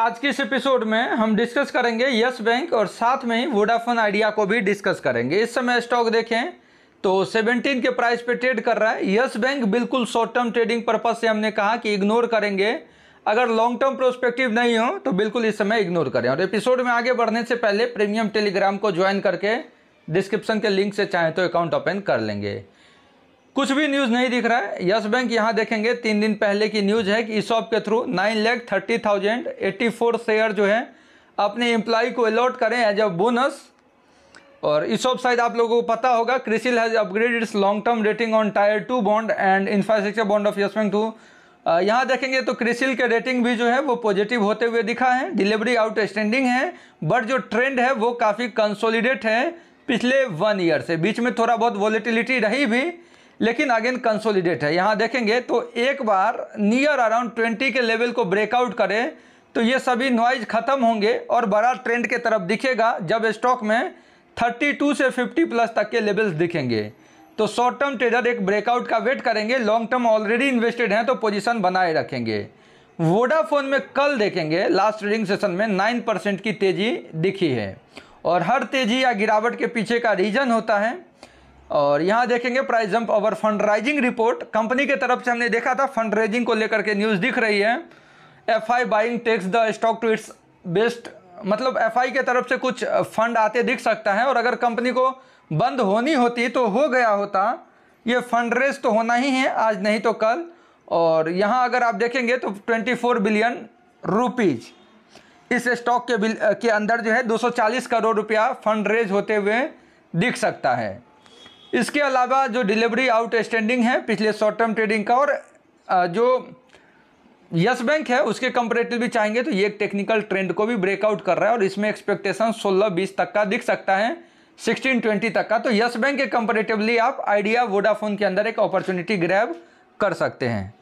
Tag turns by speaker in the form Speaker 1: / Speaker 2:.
Speaker 1: आज के इस एपिसोड में हम डिस्कस करेंगे यस बैंक और साथ में ही वोडाफोन आइडिया को भी डिस्कस करेंगे इस समय स्टॉक देखें तो 17 के प्राइस पे ट्रेड कर रहा है यस बैंक बिल्कुल शॉर्ट टर्म ट्रेडिंग पर्पज से हमने कहा कि इग्नोर करेंगे अगर लॉन्ग टर्म प्रोस्पेक्टिव नहीं हो तो बिल्कुल इस समय इग्नोर करें और एपिसोड में आगे बढ़ने से पहले प्रीमियम टेलीग्राम को ज्वाइन करके डिस्क्रिप्शन के लिंक से चाहें तो अकाउंट ओपन कर लेंगे कुछ भी न्यूज नहीं दिख रहा है यस बैंक यहाँ देखेंगे तीन दिन पहले की न्यूज है कि ईशॉप के through nine lakh thirty thousand eighty four share जो है अपने एम्प्लाई को अलॉट करें एज अ बोनस और ईशॉप शायद आप लोगों को पता होगा CRISIL has upgrade its long term rating on tier two bond and infrastructure bond of Yes Bank टू यहाँ देखेंगे तो क्रिसिल के रेटिंग भी जो है वो पॉजिटिव होते हुए दिखा है डिलीवरी आउटस्टैंडिंग है बट जो ट्रेंड है वो काफ़ी कंसोलिडेट है पिछले वन ईयर से बीच में थोड़ा बहुत वॉलीटिलिटी रही भी लेकिन अगेन कंसोलिडेट है यहाँ देखेंगे तो एक बार नियर अराउंड ट्वेंटी के लेवल को ब्रेकआउट करें तो ये सभी नॉइज खत्म होंगे और बड़ा ट्रेंड के तरफ दिखेगा जब स्टॉक में 32 से 50 प्लस तक के लेवल्स दिखेंगे तो शॉर्ट टर्म ट्रेडर एक ब्रेकआउट का वेट करेंगे लॉन्ग टर्म ऑलरेडी इन्वेस्टेड हैं तो पोजीशन बनाए रखेंगे वोडाफोन में कल देखेंगे लास्ट ट्रेडिंग सेशन में नाइन परसेंट की तेज़ी दिखी है और हर तेज़ी या गिरावट के पीछे का रीज़न होता है और यहाँ देखेंगे price jump over fund raising report company के तरफ से हमने देखा था फंड रेजिंग को लेकर के न्यूज़ दिख रही है F I buying takes the stock to its best मतलब एफ आई के तरफ से कुछ फंड आते दिख सकता है और अगर कंपनी को बंद होनी होती तो हो गया होता ये फंड रेज तो होना ही है आज नहीं तो कल और यहाँ अगर आप देखेंगे तो 24 बिलियन रुपीज़ इस स्टॉक के बिल के अंदर जो है 240 करोड़ रुपया फंड रेज होते हुए दिख सकता है इसके अलावा जो डिलीवरी आउटस्टैंडिंग है पिछले शॉर्ट टर्म ट्रेडिंग का और जो यस बैंक है उसके कंपेरेटिव भी चाहेंगे तो ये एक टेक्निकल ट्रेंड को भी ब्रेकआउट कर रहा है और इसमें एक्सपेक्टेशन 16-20 तक का दिख सकता है 16-20 तक का तो यस बैंक के कंपेरेटिवली आप आइडिया वोडाफोन के अंदर एक अपॉर्चुनिटी ग्रैब कर सकते हैं